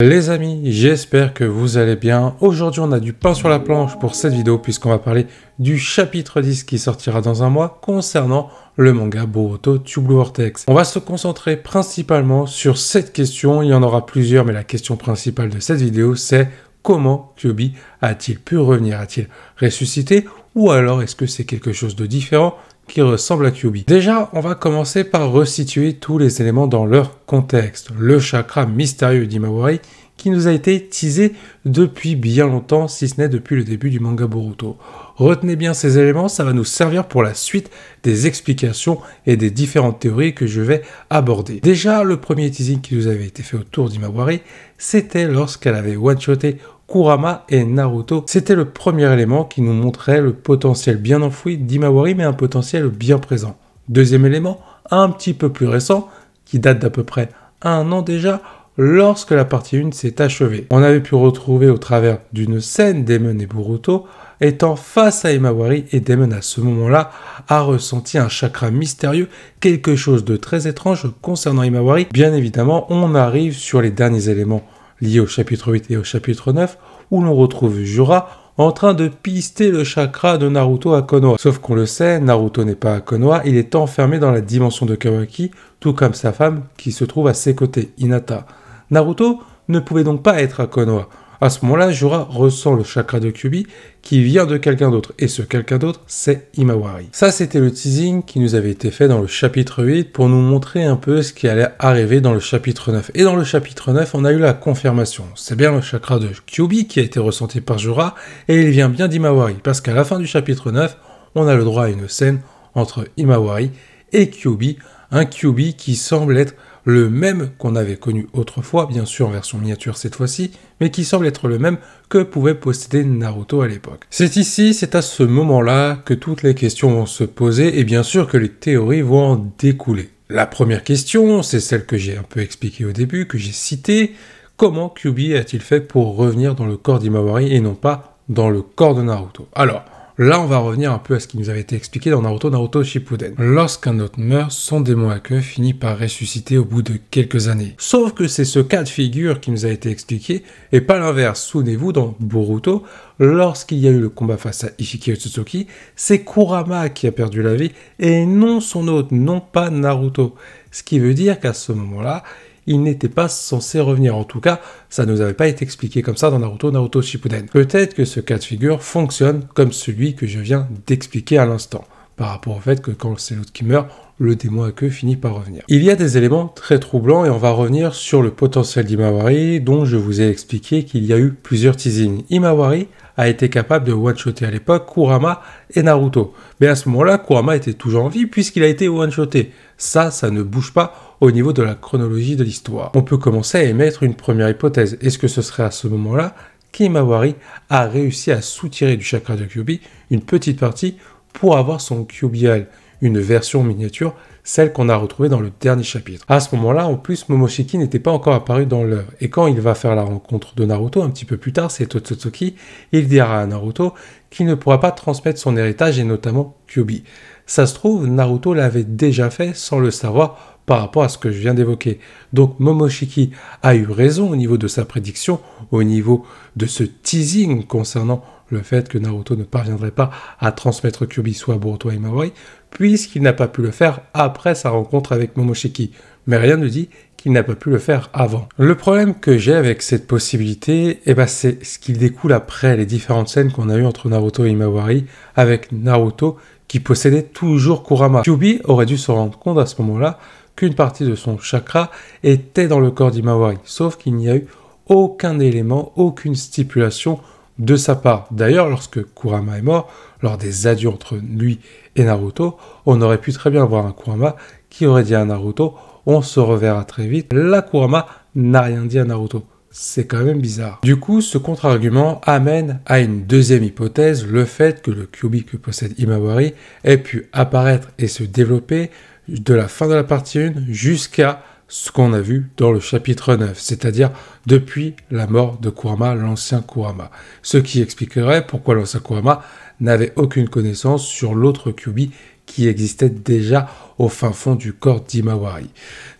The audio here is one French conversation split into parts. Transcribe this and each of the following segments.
Les amis, j'espère que vous allez bien. Aujourd'hui, on a du pain sur la planche pour cette vidéo puisqu'on va parler du chapitre 10 qui sortira dans un mois concernant le manga Boruto Tube Vortex. On va se concentrer principalement sur cette question, il y en aura plusieurs mais la question principale de cette vidéo c'est Comment Kyobi a-t-il pu revenir A-t-il ressuscité Ou alors est-ce que c'est quelque chose de différent qui ressemble à Kyubi. Déjà, on va commencer par resituer tous les éléments dans leur contexte. Le chakra mystérieux d'Imawari qui nous a été teasé depuis bien longtemps, si ce n'est depuis le début du manga Boruto. Retenez bien ces éléments, ça va nous servir pour la suite des explications et des différentes théories que je vais aborder. Déjà, le premier teasing qui nous avait été fait autour d'Imawari, c'était lorsqu'elle avait one-shoté Kurama et Naruto. C'était le premier élément qui nous montrait le potentiel bien enfoui d'Imawari, mais un potentiel bien présent. Deuxième élément, un petit peu plus récent, qui date d'à peu près un an déjà, lorsque la partie 1 s'est achevée. On avait pu retrouver au travers d'une scène Demon et Buruto, étant face à Imawari et Demon à ce moment-là a ressenti un chakra mystérieux, quelque chose de très étrange concernant Imawari. Bien évidemment, on arrive sur les derniers éléments lié au chapitre 8 et au chapitre 9, où l'on retrouve Jura en train de pister le chakra de Naruto à Konoha. Sauf qu'on le sait, Naruto n'est pas à Konoha, il est enfermé dans la dimension de Kawaki, tout comme sa femme qui se trouve à ses côtés, Hinata. Naruto ne pouvait donc pas être à Konoha à ce moment-là, Jura ressent le chakra de Kyubi qui vient de quelqu'un d'autre. Et ce quelqu'un d'autre, c'est Imawari. Ça, c'était le teasing qui nous avait été fait dans le chapitre 8 pour nous montrer un peu ce qui allait arriver dans le chapitre 9. Et dans le chapitre 9, on a eu la confirmation. C'est bien le chakra de Kyubi qui a été ressenti par Jura et il vient bien d'Imawari. Parce qu'à la fin du chapitre 9, on a le droit à une scène entre Imawari et Kyubi. Un Kyubi qui semble être le même qu'on avait connu autrefois, bien sûr en version miniature cette fois-ci, mais qui semble être le même que pouvait posséder Naruto à l'époque. C'est ici, c'est à ce moment-là que toutes les questions vont se poser et bien sûr que les théories vont en découler. La première question, c'est celle que j'ai un peu expliquée au début, que j'ai citée. Comment Kyubi a-t-il fait pour revenir dans le corps d'Imawari et non pas dans le corps de Naruto Alors, Là, on va revenir un peu à ce qui nous avait été expliqué dans Naruto Naruto Shippuden. Lorsqu'un hôte meurt, son démon à queue finit par ressusciter au bout de quelques années. Sauf que c'est ce cas de figure qui nous a été expliqué et pas l'inverse. Souvenez-vous, dans Boruto, lorsqu'il y a eu le combat face à Ishiki Otsutsuki, c'est Kurama qui a perdu la vie et non son hôte, non pas Naruto. Ce qui veut dire qu'à ce moment-là, il n'était pas censé revenir. En tout cas, ça ne nous avait pas été expliqué comme ça dans Naruto Naruto Shippuden. Peut-être que ce cas de figure fonctionne comme celui que je viens d'expliquer à l'instant, par rapport au fait que quand c'est l'autre qui meurt, le démon à queue finit par revenir. Il y a des éléments très troublants et on va revenir sur le potentiel d'Imawari dont je vous ai expliqué qu'il y a eu plusieurs teasings. Imawari a été capable de one-shotter à l'époque Kurama et Naruto. Mais à ce moment-là, Kurama était toujours en vie puisqu'il a été one-shoté. Ça, ça ne bouge pas au niveau de la chronologie de l'histoire. On peut commencer à émettre une première hypothèse. Est-ce que ce serait à ce moment-là qu'Imawari a réussi à soutirer du chakra de Kyubi une petite partie pour avoir son Kyubial une version miniature, celle qu'on a retrouvée dans le dernier chapitre. À ce moment-là, en plus, Momoshiki n'était pas encore apparu dans l'heure. Et quand il va faire la rencontre de Naruto, un petit peu plus tard, c'est Totsutsuki, il dira à Naruto qu'il ne pourra pas transmettre son héritage et notamment Kyubi. Ça se trouve, Naruto l'avait déjà fait sans le savoir par rapport à ce que je viens d'évoquer. Donc Momoshiki a eu raison au niveau de sa prédiction, au niveau de ce teasing concernant le fait que Naruto ne parviendrait pas à transmettre Kyubi soit à Boruto et Imawari puisqu'il n'a pas pu le faire après sa rencontre avec Momoshiki, mais rien ne dit qu'il n'a pas pu le faire avant. Le problème que j'ai avec cette possibilité, eh ben c'est ce qui découle après les différentes scènes qu'on a eues entre Naruto et Imawari, avec Naruto qui possédait toujours Kurama. Kyubi aurait dû se rendre compte à ce moment-là qu'une partie de son chakra était dans le corps d'Imawari, sauf qu'il n'y a eu aucun élément, aucune stipulation, de sa part. D'ailleurs, lorsque Kurama est mort, lors des adieux entre lui et Naruto, on aurait pu très bien voir un Kurama qui aurait dit à Naruto on se reverra très vite. La Kurama n'a rien dit à Naruto. C'est quand même bizarre. Du coup, ce contre-argument amène à une deuxième hypothèse, le fait que le Kyubi que possède Imawari ait pu apparaître et se développer de la fin de la partie 1 jusqu'à ce qu'on a vu dans le chapitre 9, c'est-à-dire depuis la mort de Kurama, l'ancien Kurama. Ce qui expliquerait pourquoi l'ancien Kurama n'avait aucune connaissance sur l'autre Kyubi qui existait déjà au fin fond du corps d'Imawari.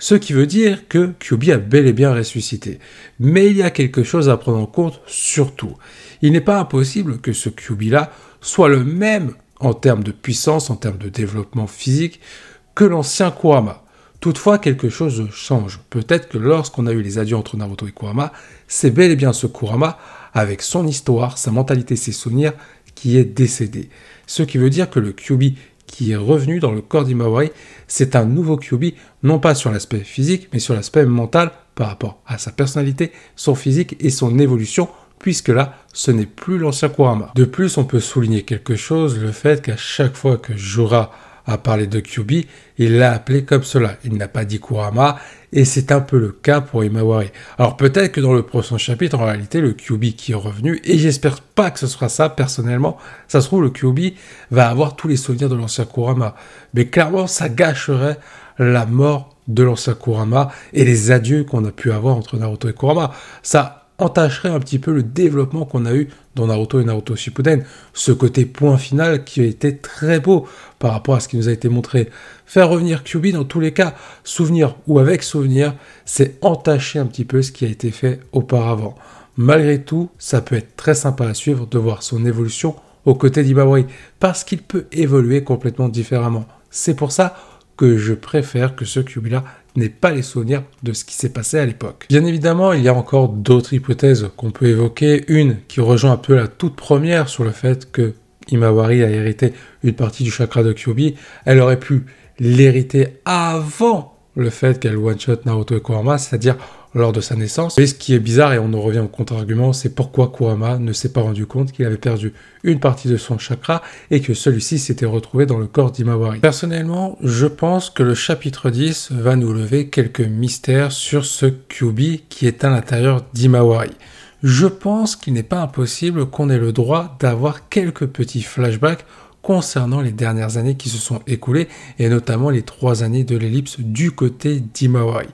Ce qui veut dire que Kyubi a bel et bien ressuscité. Mais il y a quelque chose à prendre en compte surtout. Il n'est pas impossible que ce Kyubi-là soit le même en termes de puissance, en termes de développement physique, que l'ancien Kurama. Toutefois, quelque chose change. Peut-être que lorsqu'on a eu les adieux entre Naruto et Kurama, c'est bel et bien ce Kurama, avec son histoire, sa mentalité, ses souvenirs, qui est décédé. Ce qui veut dire que le Kyubi qui est revenu dans le corps d'Imawari, c'est un nouveau Kyubi, non pas sur l'aspect physique, mais sur l'aspect mental par rapport à sa personnalité, son physique et son évolution puisque là, ce n'est plus l'ancien Kurama. De plus, on peut souligner quelque chose, le fait qu'à chaque fois que Jura à parler de Kyubi, il l'a appelé comme cela. Il n'a pas dit Kurama, et c'est un peu le cas pour Imawari. Alors peut-être que dans le prochain chapitre, en réalité, le Kyubi qui est revenu, et j'espère pas que ce sera ça personnellement, ça se trouve, le Kyubi va avoir tous les souvenirs de l'ancien Kurama. Mais clairement, ça gâcherait la mort de l'ancien Kurama et les adieux qu'on a pu avoir entre Naruto et Kurama. Ça, entacherait un petit peu le développement qu'on a eu dans Naruto et Naruto Shippuden. Ce côté point final qui a été très beau par rapport à ce qui nous a été montré. Faire revenir Kyubi dans tous les cas, souvenir ou avec souvenir, c'est entacher un petit peu ce qui a été fait auparavant. Malgré tout, ça peut être très sympa à suivre de voir son évolution aux côtés d'Ibawari, parce qu'il peut évoluer complètement différemment. C'est pour ça que je préfère que ce Kyubi-là n'est pas les souvenirs de ce qui s'est passé à l'époque. Bien évidemment, il y a encore d'autres hypothèses qu'on peut évoquer. Une qui rejoint un peu la toute première sur le fait que Imawari a hérité une partie du chakra de Kyobi. Elle aurait pu l'hériter avant le fait qu'elle one-shot Naruto et c'est-à-dire lors de sa naissance. Mais ce qui est bizarre, et on en revient au contre-argument, c'est pourquoi Kurama ne s'est pas rendu compte qu'il avait perdu une partie de son chakra et que celui-ci s'était retrouvé dans le corps d'Imawari. Personnellement, je pense que le chapitre 10 va nous lever quelques mystères sur ce Kyubi qui est à l'intérieur d'Imawari. Je pense qu'il n'est pas impossible qu'on ait le droit d'avoir quelques petits flashbacks concernant les dernières années qui se sont écoulées, et notamment les trois années de l'ellipse du côté d'Imawari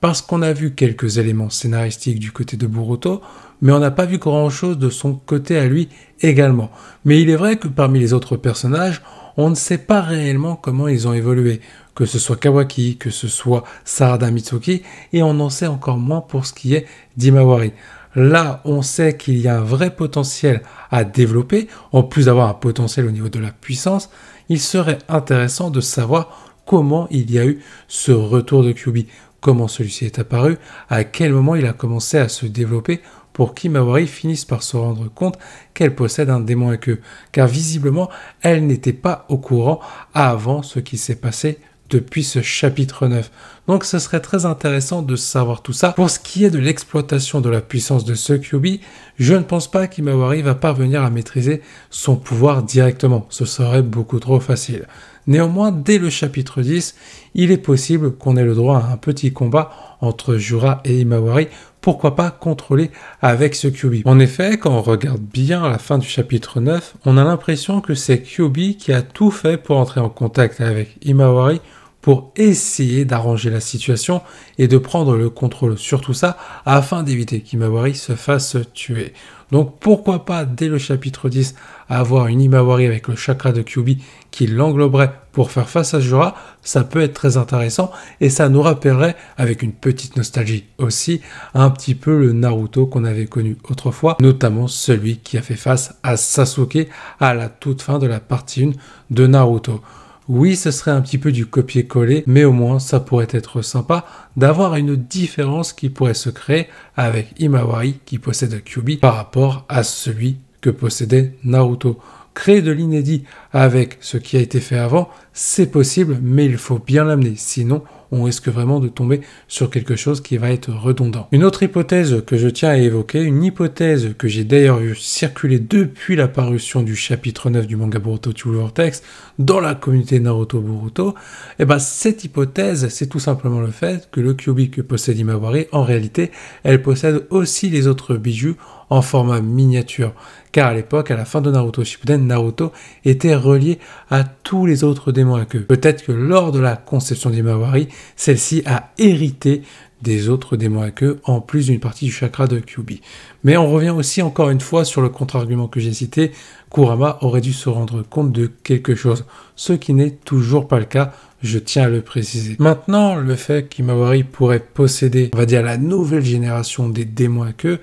parce qu'on a vu quelques éléments scénaristiques du côté de Buruto mais on n'a pas vu grand-chose de son côté à lui également. Mais il est vrai que parmi les autres personnages, on ne sait pas réellement comment ils ont évolué, que ce soit Kawaki, que ce soit Sarada Mitsuki, et on en sait encore moins pour ce qui est d'Imawari. Là, on sait qu'il y a un vrai potentiel à développer, en plus d'avoir un potentiel au niveau de la puissance, il serait intéressant de savoir comment il y a eu ce retour de Kyubi comment celui-ci est apparu, à quel moment il a commencé à se développer pour qu'Imawari finisse par se rendre compte qu'elle possède un démon à queue, car visiblement elle n'était pas au courant avant ce qui s'est passé depuis ce chapitre 9. Donc ce serait très intéressant de savoir tout ça. Pour ce qui est de l'exploitation de la puissance de ce Kyubi, je ne pense pas qu'Imawari va parvenir à maîtriser son pouvoir directement, ce serait beaucoup trop facile. Néanmoins, dès le chapitre 10, il est possible qu'on ait le droit à un petit combat entre Jura et Imawari, pourquoi pas contrôler avec ce Kyubi En effet, quand on regarde bien la fin du chapitre 9, on a l'impression que c'est Kyubi qui a tout fait pour entrer en contact avec Imawari pour essayer d'arranger la situation et de prendre le contrôle sur tout ça afin d'éviter qu'Imawari se fasse tuer. Donc pourquoi pas dès le chapitre 10 avoir une Imawari avec le chakra de Kyubi qui l'engloberait pour faire face à Jura, ça peut être très intéressant et ça nous rappellerait avec une petite nostalgie aussi un petit peu le Naruto qu'on avait connu autrefois, notamment celui qui a fait face à Sasuke à la toute fin de la partie 1 de Naruto. Oui, ce serait un petit peu du copier-coller, mais au moins ça pourrait être sympa d'avoir une différence qui pourrait se créer avec Imawari qui possède Kyubi par rapport à celui que possédait Naruto créer de l'inédit avec ce qui a été fait avant, c'est possible, mais il faut bien l'amener, sinon on risque vraiment de tomber sur quelque chose qui va être redondant. Une autre hypothèse que je tiens à évoquer, une hypothèse que j'ai d'ailleurs vu circuler depuis la parution du chapitre 9 du manga Boruto Two Vortex dans la communauté Naruto Boruto, et eh ben cette hypothèse, c'est tout simplement le fait que le Kyubi que possède Imawari, en réalité, elle possède aussi les autres bijoux en format miniature car à l'époque, à la fin de Naruto Shippuden, Naruto était relié à tous les autres démons à queue. Peut-être que lors de la conception d'Imawari, celle-ci a hérité des autres démons à queue, en plus d'une partie du chakra de Kyubi. Mais on revient aussi encore une fois sur le contre-argument que j'ai cité, Kurama aurait dû se rendre compte de quelque chose, ce qui n'est toujours pas le cas, je tiens à le préciser. Maintenant, le fait qu'Imawari pourrait posséder, on va dire, la nouvelle génération des démons à queue,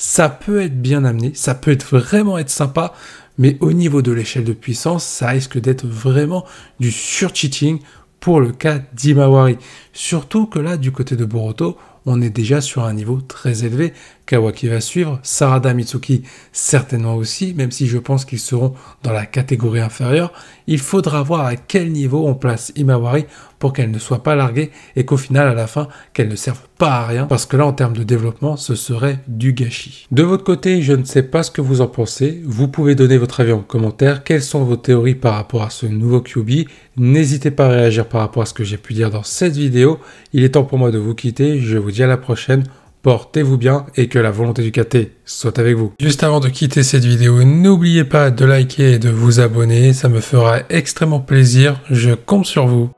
ça peut être bien amené, ça peut être vraiment être sympa, mais au niveau de l'échelle de puissance, ça risque d'être vraiment du sur-cheating pour le cas d'Imawari. Surtout que là, du côté de Boruto, on est déjà sur un niveau très élevé. Kawaki va suivre, Sarada Mitsuki certainement aussi, même si je pense qu'ils seront dans la catégorie inférieure. Il faudra voir à quel niveau on place Imawari pour qu'elle ne soit pas larguée et qu'au final, à la fin, qu'elle ne serve pas à rien, parce que là, en termes de développement, ce serait du gâchis. De votre côté, je ne sais pas ce que vous en pensez. Vous pouvez donner votre avis en commentaire. Quelles sont vos théories par rapport à ce nouveau QB N'hésitez pas à réagir par rapport à ce que j'ai pu dire dans cette vidéo. Il est temps pour moi de vous quitter. Je vous dis à la prochaine portez-vous bien et que la volonté du KT soit avec vous. Juste avant de quitter cette vidéo, n'oubliez pas de liker et de vous abonner, ça me fera extrêmement plaisir, je compte sur vous.